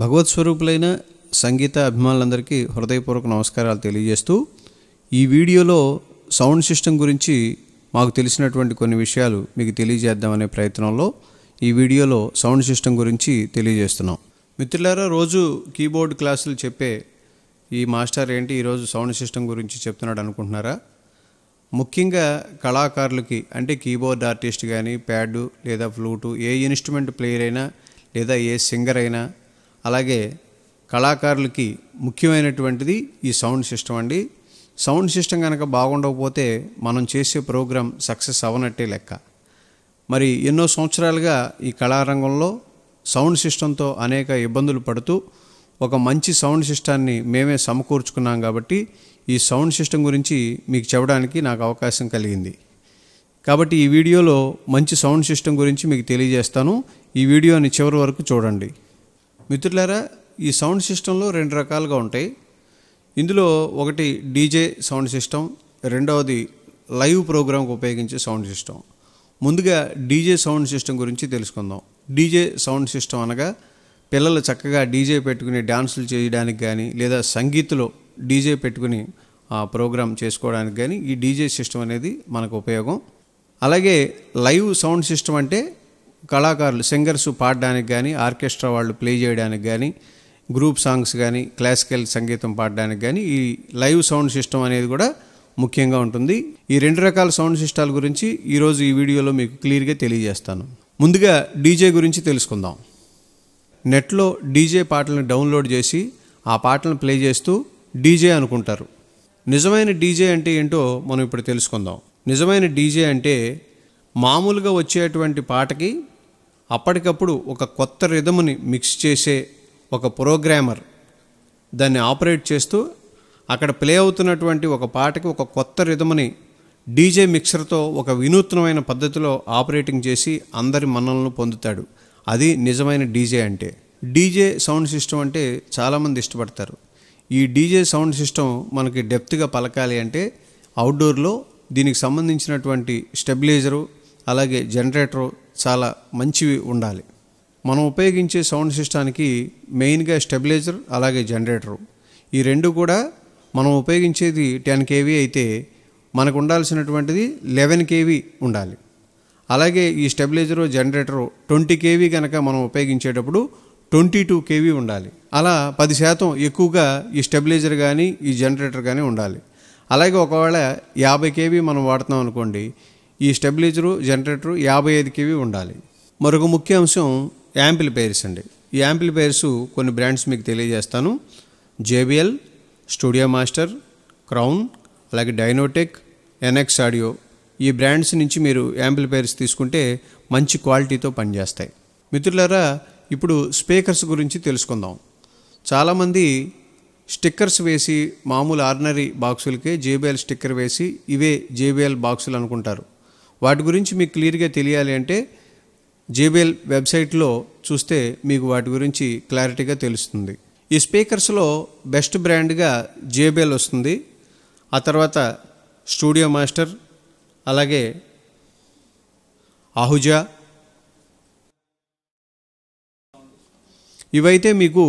భగవత్ స్వరూపులైన సంగీత అభిమానులందరికీ హృదయపూర్వక నమస్కారాలు తెలియజేస్తూ ఈ వీడియోలో సౌండ్ సిస్టమ్ గురించి మాకు తెలిసినటువంటి కొన్ని విషయాలు మీకు తెలియజేద్దామనే ప్రయత్నంలో ఈ వీడియోలో సౌండ్ సిస్టమ్ గురించి తెలియజేస్తున్నాం మిత్రులారా రోజు కీబోర్డ్ క్లాసులు చెప్పే ఈ మాస్టర్ ఏంటి ఈరోజు సౌండ్ సిస్టమ్ గురించి చెప్తున్నాడు అనుకుంటున్నారా ముఖ్యంగా కళాకారులకి అంటే కీబోర్డ్ ఆర్టిస్ట్ కానీ ప్యాడ్ లేదా ఫ్లూటు ఏ ఇన్స్ట్రుమెంట్ ప్లేయర్ అయినా లేదా ఏ సింగర్ అయినా అలాగే కళాకారులకి ముఖ్యమైనటువంటిది ఈ సౌండ్ సిస్టమ్ అండి సౌండ్ సిస్టమ్ కనుక బాగుండకపోతే మనం చేసే ప్రోగ్రాం సక్సెస్ అవనట్టే లెక్క మరి ఎన్నో సంవత్సరాలుగా ఈ కళారంగంలో సౌండ్ సిస్టంతో అనేక ఇబ్బందులు పడుతూ ఒక మంచి సౌండ్ సిస్టాన్ని మేమే సమకూర్చుకున్నాం కాబట్టి ఈ సౌండ్ సిస్టమ్ గురించి మీకు చెప్పడానికి నాకు అవకాశం కలిగింది కాబట్టి ఈ వీడియోలో మంచి సౌండ్ సిస్టమ్ గురించి మీకు తెలియజేస్తాను ఈ వీడియోని చివరి వరకు చూడండి మిత్రులారా ఈ సౌండ్ సిస్టంలో రెండు రకాలుగా ఉంటాయి ఇందులో ఒకటి డీజే సౌండ్ సిస్టమ్ రెండవది లైవ్ ప్రోగ్రామ్కి ఉపయోగించే సౌండ్ సిస్టమ్ ముందుగా డీజే సౌండ్ సిస్టమ్ గురించి తెలుసుకుందాం డీజే సౌండ్ సిస్టమ్ అనగా పిల్లలు చక్కగా డీజే పెట్టుకుని డ్యాన్సులు చేయడానికి కానీ లేదా సంగీతంలో డీజే పెట్టుకుని ప్రోగ్రామ్ చేసుకోవడానికి కానీ ఈ డీజే సిస్టమ్ అనేది మనకు ఉపయోగం అలాగే లైవ్ సౌండ్ సిస్టమ్ అంటే కళాకారులు సింగర్స్ పాడడానికి కానీ ఆర్కెస్ట్రా వాళ్ళు ప్లే చేయడానికి కానీ గ్రూప్ సాంగ్స్ కానీ క్లాసికల్ సంగీతం పాడడానికి కానీ ఈ లైవ్ సౌండ్ సిస్టమ్ అనేది కూడా ముఖ్యంగా ఉంటుంది ఈ రెండు రకాల సౌండ్ సిస్టాల గురించి ఈరోజు ఈ వీడియోలో మీకు క్లియర్గా తెలియజేస్తాను ముందుగా డీజే గురించి తెలుసుకుందాం నెట్లో డీజే పాటలను డౌన్లోడ్ చేసి ఆ పాటలను ప్లే చేస్తూ డీజే అనుకుంటారు నిజమైన డీజే అంటే ఏంటో మనం ఇప్పుడు తెలుసుకుందాం నిజమైన డీజే అంటే మామూలుగా వచ్చేటువంటి పాటకి అప్పటికప్పుడు ఒక కొత్త రిధముని మిక్స్ చేసే ఒక ప్రోగ్రామర్ దాన్ని ఆపరేట్ చేస్తూ అక్కడ ప్లే అవుతున్నటువంటి ఒక పాటకి ఒక కొత్త రిధముని డీజే మిక్సర్తో ఒక వినూత్నమైన పద్ధతిలో ఆపరేటింగ్ చేసి అందరి మన్నలను పొందుతాడు అది నిజమైన డీజే అంటే డీజే సౌండ్ సిస్టమ్ అంటే చాలామంది ఇష్టపడతారు ఈ డీజే సౌండ్ సిస్టమ్ మనకి డెప్త్గా పలకాలి అంటే అవుట్డోర్లో దీనికి సంబంధించినటువంటి స్టెబిలైజరు అలాగే జనరేటర్ చాలా మంచివి ఉండాలి మనం ఉపయోగించే సౌండ్ సిస్టానికి మెయిన్గా స్టెబిలైజర్ అలాగే జనరేటరు ఈ రెండు కూడా మనం ఉపయోగించేది టెన్ కేవీ అయితే మనకు ఉండాల్సినటువంటిది లెవెన్ కేవీ ఉండాలి అలాగే ఈ స్టెబిలైజరు జనరేటరు ట్వంటీ కేవీ కనుక మనం ఉపయోగించేటప్పుడు ట్వంటీ టూ కేవీ ఉండాలి అలా పది శాతం ఎక్కువగా ఈ స్టెబిలైజర్ కానీ ఈ జనరేటర్ కానీ ఉండాలి అలాగే ఒకవేళ యాభై కేవీ మనం వాడుతున్నాం అనుకోండి ఈ స్టెబిలైజరు జనరేటరు యాభై ఐదు కేవీ ఉండాలి మరొక ముఖ్య అంశం పేర్స్ అండి ఈ యాంపిల్ పేర్స్ కొన్ని బ్రాండ్స్ మీకు తెలియజేస్తాను జేబిఎల్ స్టూడియో మాస్టర్ క్రౌన్ అలాగే డైనోటెక్ ఎన్ఎక్స్ ఆడియో ఈ బ్రాండ్స్ నుంచి మీరు యాంపిల్ పేర్స్ తీసుకుంటే మంచి క్వాలిటీతో పనిచేస్తాయి మిత్రులారా ఇప్పుడు స్పీకర్స్ గురించి తెలుసుకుందాం చాలామంది స్టిక్కర్స్ వేసి మామూలు ఆర్డినరీ బాక్సులకే జేబిఎల్ స్టిక్కర్ వేసి ఇవే జేబిఎల్ బాక్సులు అనుకుంటారు వాటి గురించి మీకు క్లియర్గా తెలియాలి అంటే జేబిఎల్ వెబ్సైట్లో చూస్తే మీకు వాటి గురించి క్లారిటీగా తెలుస్తుంది ఈ స్పీకర్స్లో బెస్ట్ బ్రాండ్గా జేబిఎల్ వస్తుంది ఆ తర్వాత స్టూడియో మాస్టర్ అలాగే ఆహుజా ఇవైతే మీకు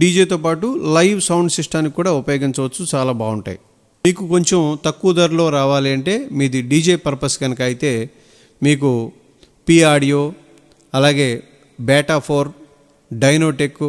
డీజేతో పాటు లైవ్ సౌండ్ సిస్టానికి కూడా ఉపయోగించవచ్చు చాలా బాగుంటాయి మీకు కొంచెం తక్కువ ధరలో రావాలి అంటే మీది డీజే పర్పస్ కనుక అయితే మీకు పి ఆడియో అలాగే బేటా ఫోర్ డైనోటెక్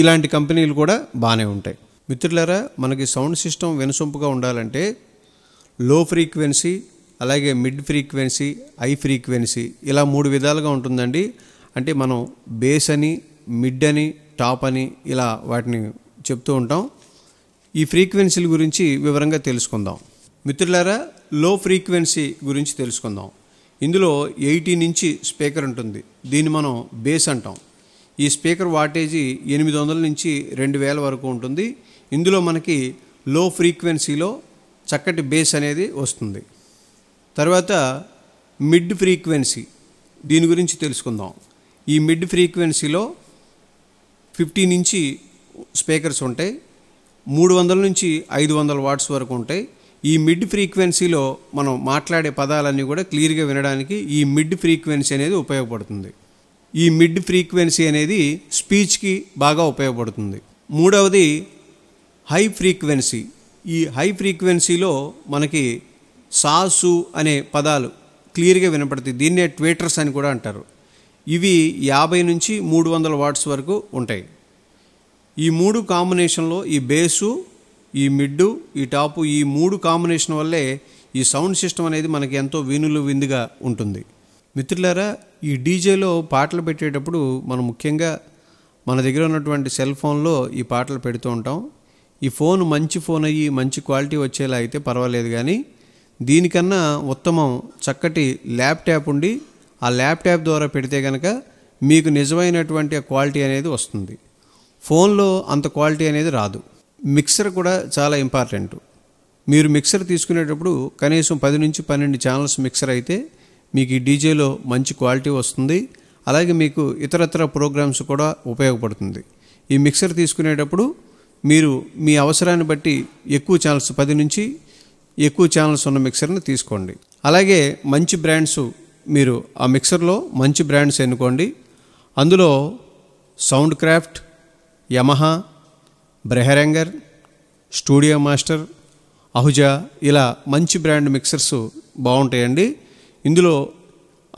ఇలాంటి కంపెనీలు కూడా బాగానే ఉంటాయి మిత్రులరా మనకి సౌండ్ సిస్టమ్ వెనుసొంపుగా ఉండాలంటే లో ఫ్రీక్వెన్సీ అలాగే మిడ్ ఫ్రీక్వెన్సీ హై ఫ్రీక్వెన్సీ ఇలా మూడు విధాలుగా ఉంటుందండి అంటే మనం బేస్ అని మిడ్ అని టాప్ అని ఇలా వాటిని చెప్తూ ఉంటాం ఈ ఫ్రీక్వెన్సీల గురించి వివరంగా తెలుసుకుందాం మిత్రులారా లో ఫ్రీక్వెన్సీ గురించి తెలుసుకుందాం ఇందులో ఎయిటీ నుంచి స్పీకర్ ఉంటుంది దీన్ని మనం బేస్ అంటాం ఈ స్పీకర్ వాటేజీ ఎనిమిది వందల నుంచి రెండు వేల వరకు ఉంటుంది ఇందులో మనకి లో ఫ్రీక్వెన్సీలో చక్కటి బేస్ అనేది వస్తుంది తర్వాత మిడ్ ఫ్రీక్వెన్సీ దీని గురించి తెలుసుకుందాం ఈ మిడ్ ఫ్రీక్వెన్సీలో ఫిఫ్టీ నుంచి స్పీకర్స్ ఉంటాయి మూడు వందల నుంచి ఐదు వందల వాట్స్ వరకు ఉంటాయి ఈ మిడ్ ఫ్రీక్వెన్సీలో మనం మాట్లాడే పదాలన్నీ కూడా క్లియర్గా వినడానికి ఈ మిడ్ ఫ్రీక్వెన్సీ అనేది ఉపయోగపడుతుంది ఈ మిడ్ ఫ్రీక్వెన్సీ అనేది స్పీచ్కి బాగా ఉపయోగపడుతుంది మూడవది హై ఫ్రీక్వెన్సీ ఈ హై ఫ్రీక్వెన్సీలో మనకి సాసు అనే పదాలు క్లియర్గా వినపడతాయి దీన్నే ట్వేటర్స్ అని కూడా అంటారు ఇవి యాభై నుంచి మూడు వందల వాట్స్ వరకు ఉంటాయి ఈ మూడు కాంబినేషన్లో ఈ బేసు ఈ మిడ్డు ఈ టాపు ఈ మూడు కాంబినేషన్ వల్లే ఈ సౌండ్ సిస్టమ్ అనేది మనకి ఎంతో వీనులు విందుగా ఉంటుంది మిత్రులారా ఈ డీజేలో పాటలు పెట్టేటప్పుడు మనం ముఖ్యంగా మన దగ్గర ఉన్నటువంటి సెల్ ఫోన్లో ఈ పాటలు పెడుతూ ఉంటాం ఈ ఫోన్ మంచి ఫోన్ అయ్యి మంచి క్వాలిటీ వచ్చేలా అయితే పర్వాలేదు కానీ దీనికన్నా ఉత్తమం చక్కటి ల్యాప్టాప్ ఉండి ఆ ల్యాప్టాప్ ద్వారా పెడితే కనుక మీకు నిజమైనటువంటి క్వాలిటీ అనేది వస్తుంది ఫోన్లో అంత క్వాలిటీ అనేది రాదు మిక్సర్ కూడా చాలా ఇంపార్టెంట్ మీరు మిక్సర్ తీసుకునేటప్పుడు కనీసం పది నుంచి పన్నెండు ఛానల్స్ మిక్సర్ అయితే మీకు ఈ డీజేలో మంచి క్వాలిటీ వస్తుంది అలాగే మీకు ఇతరత్ర ప్రోగ్రామ్స్ కూడా ఉపయోగపడుతుంది ఈ మిక్సర్ తీసుకునేటప్పుడు మీరు మీ అవసరాన్ని బట్టి ఎక్కువ ఛానల్స్ పది నుంచి ఎక్కువ ఛానల్స్ ఉన్న మిక్సర్ని తీసుకోండి అలాగే మంచి బ్రాండ్స్ మీరు ఆ మిక్సర్లో మంచి బ్రాండ్స్ ఎన్నుకోండి అందులో Soundcraft Yamaha Behringer Studio Master Ahuja ఇలా మంచి బ్రాండ్ మిక్సర్స్ బాగుంటాయండి ఇందులో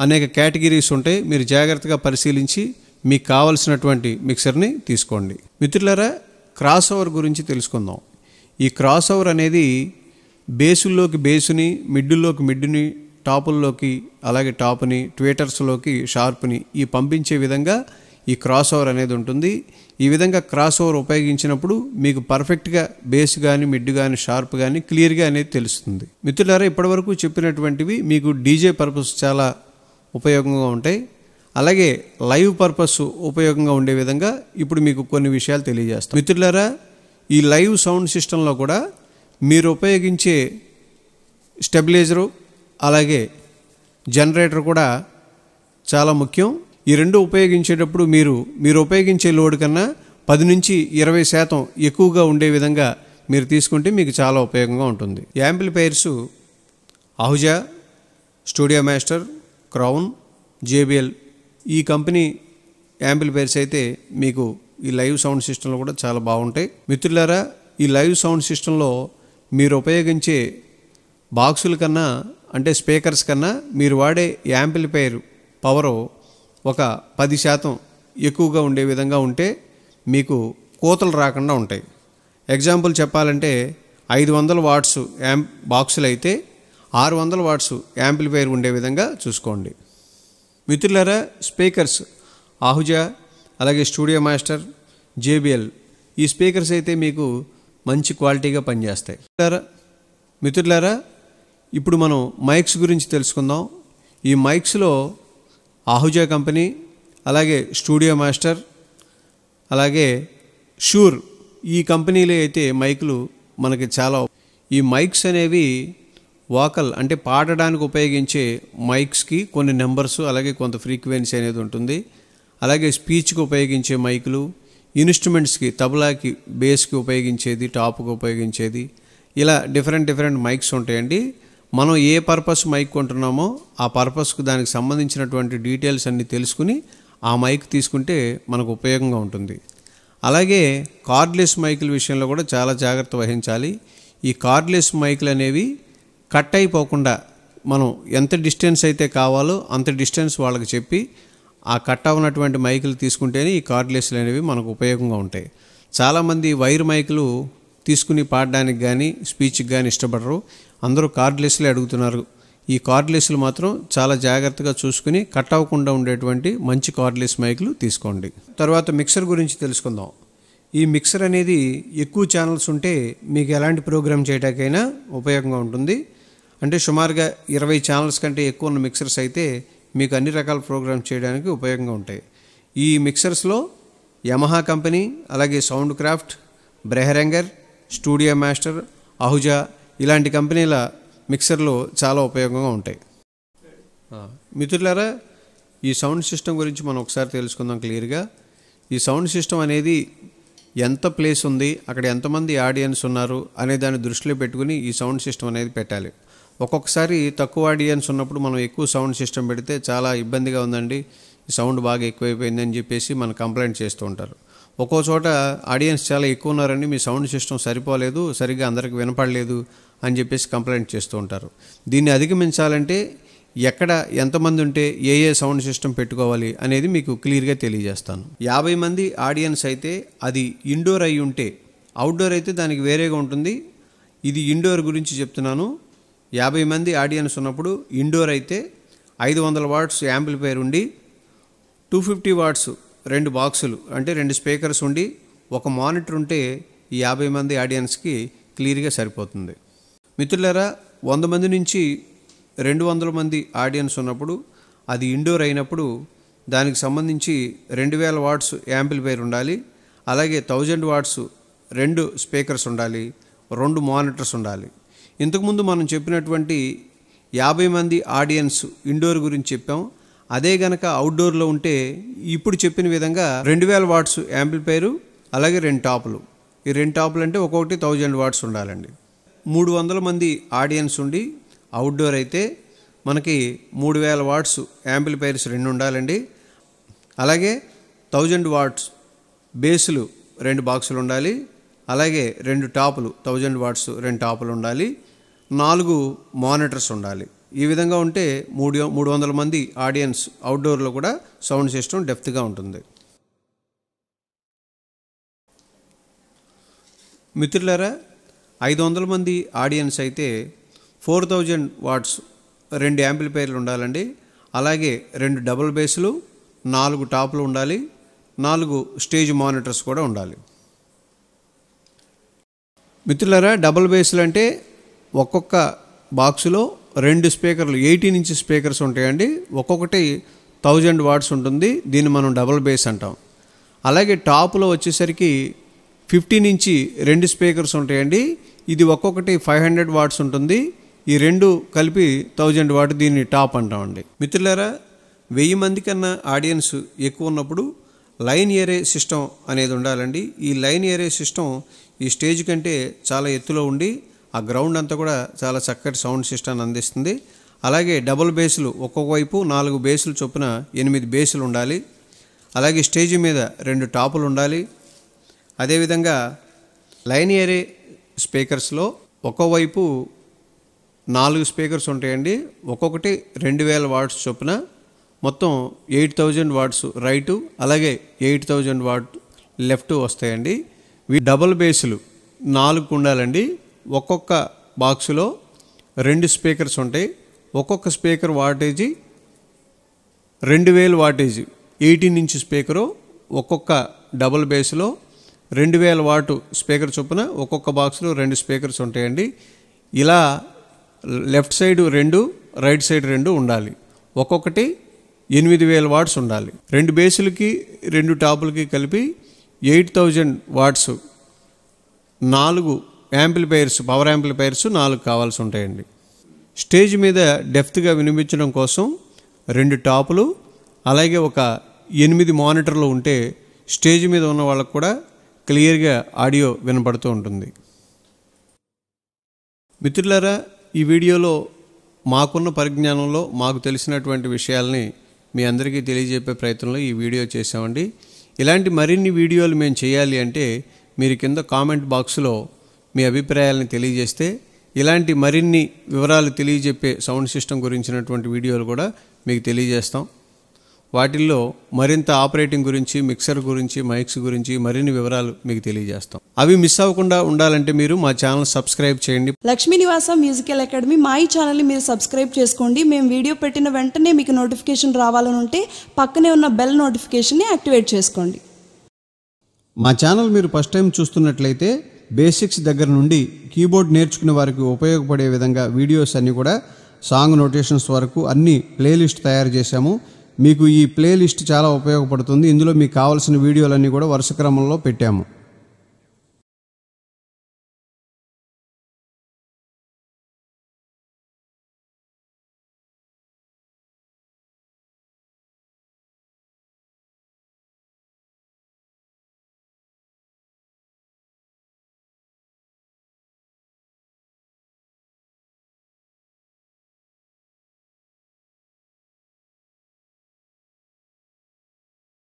అనేక కేటగిరీస్ ఉంటాయి మీరు జాగ్రత్తగా పరిశీలించి మీకు కావలసినటువంటి మిక్సర్ని తీసుకోండి మిత్రులరా క్రాస్ ఓవర్ గురించి తెలుసుకుందాం ఈ క్రాస్ ఓవర్ అనేది బేసుల్లోకి బేసుని మిడ్డుల్లోకి మిడ్డుని టాపుల్లోకి అలాగే టాప్ని ట్వీటర్స్లోకి షార్ప్ని ఈ పంపించే విధంగా ఈ క్రాస్ ఓవర్ అనేది ఉంటుంది ఈ విధంగా క్రాస్ ఓవర్ ఉపయోగించినప్పుడు మీకు పర్ఫెక్ట్గా బేస్ కానీ మిడ్ కానీ షార్ప్ కానీ క్లియర్గా అనేది తెలుస్తుంది మిత్రులారా ఇప్పటివరకు చెప్పినటువంటివి మీకు డీజే పర్పస్ చాలా ఉపయోగంగా ఉంటాయి అలాగే లైవ్ పర్పస్ ఉపయోగంగా ఉండే విధంగా ఇప్పుడు మీకు కొన్ని విషయాలు తెలియజేస్తాం మిత్రులారా ఈ లైవ్ సౌండ్ సిస్టంలో కూడా మీరు ఉపయోగించే స్టెబిలైజరు అలాగే జనరేటర్ కూడా చాలా ముఖ్యం ఈ రెండు ఉపయోగించేటప్పుడు మీరు మీరు ఉపయోగించే లోడ్ కన్నా పది నుంచి ఇరవై శాతం ఎక్కువగా ఉండే విధంగా మీరు తీసుకుంటే మీకు చాలా ఉపయోగంగా ఉంటుంది amplifiers Ahuja Studio Master Crown JBL ఈ కంపెనీ యాంప్లిఫైర్స్ అయితే మీకు ఈ లైవ్ సౌండ్ సిస్టంలో కూడా చాలా బాగుంటాయి మిత్రులారా ఈ లైవ్ సౌండ్ సిస్టంలో మీరు ఉపయోగించే బాక్సుల కన్నా అంటే స్పీకర్స్ కన్నా మీరు వాడే యాంప్లిఫైర్ పవరు ఒక పది శాతం ఎక్కువగా ఉండే విధంగా ఉంటే మీకు కోతలు రాకుండా ఉంటాయి ఎగ్జాంపుల్ చెప్పాలంటే ఐదు వందల వాట్స్ యాంప్ బాక్సులు అయితే ఆరు వందల వాట్స్ యాంప్లిఫైర్ ఉండే విధంగా చూసుకోండి మిత్రులారా స్పీకర్స్ ఆహుజా అలాగే స్టూడియో మాస్టర్ జేబిఎల్ ఈ స్పీకర్స్ అయితే మీకు మంచి క్వాలిటీగా పనిచేస్తాయి మిత్రులారా ఇప్పుడు మనం మైక్స్ గురించి తెలుసుకుందాం ఈ మైక్స్లో ఆహుజా కంపెనీ అలాగే స్టూడియో మాస్టర్ అలాగే షూర్ ఈ కంపెనీలే అయితే మైకులు మనకి చాలా ఈ మైక్స్ అనేవి వాకల్ అంటే పాడడానికి ఉపయోగించే మైక్స్కి కొన్ని నెంబర్స్ అలాగే కొంత ఫ్రీక్వెన్సీ అనేది ఉంటుంది అలాగే స్పీచ్కి ఉపయోగించే మైకులు ఇన్స్ట్రుమెంట్స్కి తబలాకి బేస్కి ఉపయోగించేది టాప్కి ఉపయోగించేది ఇలా డిఫరెంట్ డిఫరెంట్ మైక్స్ ఉంటాయండి మనం ఏ పర్పస్ మైక్ కొంటున్నామో ఆ పర్పస్కు దానికి సంబంధించినటువంటి డీటెయిల్స్ అన్నీ తెలుసుకుని ఆ మైక్ తీసుకుంటే మనకు ఉపయోగంగా ఉంటుంది అలాగే కార్డ్లెస్ మైకుల విషయంలో కూడా చాలా జాగ్రత్త వహించాలి ఈ కార్డ్లెస్ మైకులు అనేవి కట్ అయిపోకుండా మనం ఎంత డిస్టెన్స్ అయితే కావాలో అంత డిస్టెన్స్ వాళ్ళకి చెప్పి ఆ కట్ అవ్వనటువంటి మైకులు తీసుకుంటేనే ఈ కార్డ్లెస్లు అనేవి మనకు ఉపయోగంగా ఉంటాయి చాలామంది వైర్ మైకులు తీసుకుని పాడడానికి కానీ స్పీచ్కి కానీ ఇష్టపడరు అందరూ కార్డ్లెస్లే అడుగుతున్నారు ఈ కార్డ్లెస్లు మాత్రం చాలా జాగ్రత్తగా చూసుకుని కట్ అవ్వకుండా ఉండేటువంటి మంచి కార్డ్లెస్ మైకులు తీసుకోండి తర్వాత మిక్సర్ గురించి తెలుసుకుందాం ఈ మిక్సర్ అనేది ఎక్కువ ఛానల్స్ ఉంటే మీకు ఎలాంటి ప్రోగ్రామ్ చేయడానికైనా ఉపయోగంగా ఉంటుంది అంటే సుమారుగా ఇరవై ఛానల్స్ కంటే ఎక్కువ ఉన్న మిక్సర్స్ అయితే మీకు అన్ని రకాల ప్రోగ్రామ్ చేయడానికి ఉపయోగంగా ఉంటాయి ఈ మిక్సర్స్లో యమహా కంపెనీ అలాగే Soundcraft Behringer Studio Master Ahuja ఇలాంటి కంపెనీల మిక్సర్లు చాలా ఉపయోగంగా ఉంటాయి మిత్రులారా ఈ సౌండ్ సిస్టమ్ గురించి మనం ఒకసారి తెలుసుకుందాం క్లియర్గా ఈ సౌండ్ సిస్టమ్ అనేది ఎంత ప్లేస్ ఉంది అక్కడ ఎంతమంది ఆడియన్స్ ఉన్నారు అనే దాన్ని దృష్టిలో పెట్టుకుని ఈ సౌండ్ సిస్టమ్ అనేది పెట్టాలి ఒక్కొక్కసారి తక్కువ ఆడియన్స్ ఉన్నప్పుడు మనం ఎక్కువ సౌండ్ సిస్టమ్ పెడితే చాలా ఇబ్బందిగా ఉందండి సౌండ్ బాగా ఎక్కువైపోయిందని చెప్పేసి మనం కంప్లైంట్ చేస్తూ ఉంటారు ఒక్కో చోట ఆడియన్స్ చాలా ఎక్కువ ఉన్నారండి మీ సౌండ్ సిస్టమ్ సరిపోలేదు సరిగ్గా అందరికి వినపడలేదు అని చెప్పేసి కంప్లైంట్ చేస్తూ ఉంటారు దీన్ని అధిగమించాలంటే ఎక్కడ ఎంతమంది ఉంటే ఏ ఏ సౌండ్ సిస్టమ్ పెట్టుకోవాలి అనేది మీకు క్లియర్గా తెలియజేస్తాను యాభై మంది ఆడియన్స్ అయితే అది ఇండోర్ అయి ఉంటే అవుట్డోర్ అయితే దానికి వేరేగా ఉంటుంది ఇది ఇండోర్ గురించి చెప్తున్నాను యాభై మంది ఆడియన్స్ ఉన్నప్పుడు ఇండోర్ అయితే ఐదు వందల వాట్స్ యాంప్లిఫైర్ ఉండి టూ ఫిఫ్టీ వాట్స్ రెండు బాక్సులు అంటే రెండు స్పీకర్స్ ఉండి ఒక మానిటర్ ఉంటే ఈ యాభై మంది ఆడియన్స్కి క్లియర్గా సరిపోతుంది మిత్రులారా వంద మంది నుంచి రెండు వందల మంది ఆడియన్స్ ఉన్నప్పుడు అది ఇండోర్ అయినప్పుడు దానికి సంబంధించి రెండు వేల వాట్స్ యాంప్లిఫైర్ ఉండాలి అలాగే థౌజండ్ వాట్స్ రెండు స్పీకర్స్ ఉండాలి రెండు మానిటర్స్ ఉండాలి ఇంతకుముందు మనం చెప్పినటువంటి యాభై మంది ఆడియన్స్ ఇండోర్ గురించి చెప్పాం అదే గనక అవుట్డోర్లో ఉంటే ఇప్పుడు చెప్పిన విధంగా రెండు వేల వాట్స్ యాంప్లిఫైరు అలాగే రెండు టాపులు ఈ రెండు టాపులు అంటే ఒక్కొక్కటి థౌజండ్ వాట్స్ ఉండాలండి మూడు వందల మంది ఆడియన్స్ ఉండి అవుట్డోర్ అయితే మనకి మూడు వేల వాట్స్ యాంప్లిఫైర్స్ రెండు ఉండాలండి అలాగే థౌజండ్ వాట్స్ బేసులు రెండు బాక్సులు ఉండాలి అలాగే రెండు టాపులు థౌజండ్ వాట్స్ రెండు టాపులు ఉండాలి నాలుగు మానిటర్స్ ఉండాలి ఈ విధంగా ఉంటే మూడు మూడు వందల మంది ఆడియన్స్ అవుట్డోర్లో కూడా సౌండ్ సిస్టమ్ డెప్త్గా ఉంటుంది మిత్రులరా ఐదు వందల మంది ఆడియన్స్ అయితే ఫోర్ థౌజండ్ వాట్స్ రెండు యాంప్లిఫైర్లు ఉండాలండి అలాగే రెండు డబుల్ బేస్లు నాలుగు టాప్లు ఉండాలి నాలుగు స్టేజ్ మానిటర్స్ కూడా ఉండాలి మిత్రులరా డబుల్ బేస్లు అంటే ఒక్కొక్క బాక్సులో రెండు స్పీకర్లు ఎయిటీన్ ఇంచ్ స్పీకర్స్ ఉంటాయండి ఒక్కొక్కటి థౌజండ్ వాట్స్ ఉంటుంది దీన్ని మనం డబుల్ బేస్ అంటాం అలాగే టాప్లో వచ్చేసరికి ఫిఫ్టీన్ ఇంచి రెండు స్పీకర్స్ ఉంటాయండి ఇది ఒక్కొక్కటి ఫైవ్ హండ్రెడ్ వాట్స్ ఉంటుంది ఈ రెండు కలిపి థౌజండ్ వాట్ దీన్ని టాప్ అంటామండి మిత్రులారా వెయ్యి మంది కన్నా ఆడియన్స్ ఎక్కువ ఉన్నప్పుడు లైన్ ఏరే సిస్టమ్ అనేది ఉండాలండి ఈ లైన్ ఏరే సిస్టమ్ ఈ స్టేజ్ కంటే చాలా ఎత్తులో ఉండి ఆ గ్రౌండ్ అంతా కూడా చాలా చక్కటి సౌండ్ సిస్టమ్ అందిస్తుంది అలాగే డబుల్ బేసులు ఒక్కొక్క వైపు నాలుగు బేసులు చొప్పున ఎనిమిది బేసులు ఉండాలి అలాగే స్టేజ్ మీద రెండు టాపులు ఉండాలి అదేవిధంగా లైన్ ఏరే స్పీకర్స్లో ఒకవైపు నాలుగు స్పీకర్స్ ఉంటాయండి ఒక్కొక్కటి రెండు వేల వాట్స్ చొప్పున మొత్తం ఎయిట్ థౌజండ్ వాట్స్ రైటు అలాగే ఎయిట్ థౌజండ్ వాట్ లెఫ్ట్ వస్తాయండి డబుల్ బేసులు నాలుగు ఉండాలండి ఒక్కొక్క బాక్సులో రెండు స్పీకర్స్ ఉంటాయి ఒక్కొక్క స్పీకర్ వాటేజీ రెండు వేలు వాటేజీ ఎయిటీన్ ఇంచ్ స్పీకరు ఒక్కొక్క డబుల్ బేస్లో రెండు వేల వాటు స్పీకర్ చొప్పున ఒక్కొక్క బాక్స్లో రెండు స్పీకర్స్ ఉంటాయండి ఇలా లెఫ్ట్ సైడ్ రెండు రైట్ సైడ్ రెండు ఉండాలి ఒక్కొక్కటి ఎనిమిది వేల వాట్స్ ఉండాలి రెండు బేసులకి రెండు టాపులకి కలిపి ఎయిట్ థౌజండ్ వాట్స్ నాలుగు యాంప్లిఫైర్స్ పవర్ యాంప్లిఫైర్స్ నాలుగు కావాల్సి ఉంటాయండి స్టేజ్ మీద డెప్త్గా వినిపించడం కోసం రెండు టాపులు అలాగే ఒక ఎనిమిది మానిటర్లు ఉంటే స్టేజ్ మీద ఉన్న వాళ్ళకు కూడా క్లియర్గా ఆడియో వినపడుతూ ఉంటుంది మిత్రులారా ఈ వీడియోలో మాకున్న పరిజ్ఞానంలో మాకు తెలిసినటువంటి విషయాల్ని మీ అందరికీ తెలియజెప్పే ప్రయత్నంలో ఈ వీడియో చేసామండి ఇలాంటి మరిన్ని వీడియోలు మేము చేయాలి అంటే మీరు కింద కామెంట్ బాక్స్లో మీ అభిప్రాయాలను తెలియజేస్తే ఇలాంటి మరిన్ని వివరాలు తెలియజెప్పే సౌండ్ సిస్టమ్ గురించినటువంటి వీడియోలు కూడా మీకు తెలియజేస్తాం వాటిల్లో మరింత ఆపరేటింగ్ గురించి మిక్సర్ గురించి మైక్స్ గురించి మరిన్ని వివరాలు మీకు తెలియజేస్తాం అవి మిస్ అవ్వకుండా ఉండాలంటే మీరు మా ఛానల్ సబ్స్క్రైబ్ చేయండి లక్ష్మీ నివాస మ్యూజికల్ అకాడమీ మా ఈ ఛానల్ మీరు సబ్స్క్రైబ్ చేసుకోండి మేము వీడియో పెట్టిన వెంటనే మీకు నోటిఫికేషన్ రావాలని ఉంటే పక్కనే ఉన్న బెల్ నోటిఫికేషన్ని యాక్టివేట్ చేసుకోండి మా ఛానల్ మీరు ఫస్ట్ టైం చూస్తున్నట్లయితే బేసిక్స్ దగ్గర నుండి కీబోర్డ్ నేర్చుకునే వారికి ఉపయోగపడే విధంగా వీడియోస్ అన్నీ కూడా సాంగ్ నోటేషన్స్ వరకు అన్ని ప్లేలిస్ట్ తయారు చేశాము మీకు ఈ ప్లేలిస్ట్ చాలా ఉపయోగపడుతుంది ఇందులో మీకు కావాల్సిన వీడియోలన్నీ కూడా వరుస క్రమంలో పెట్టాము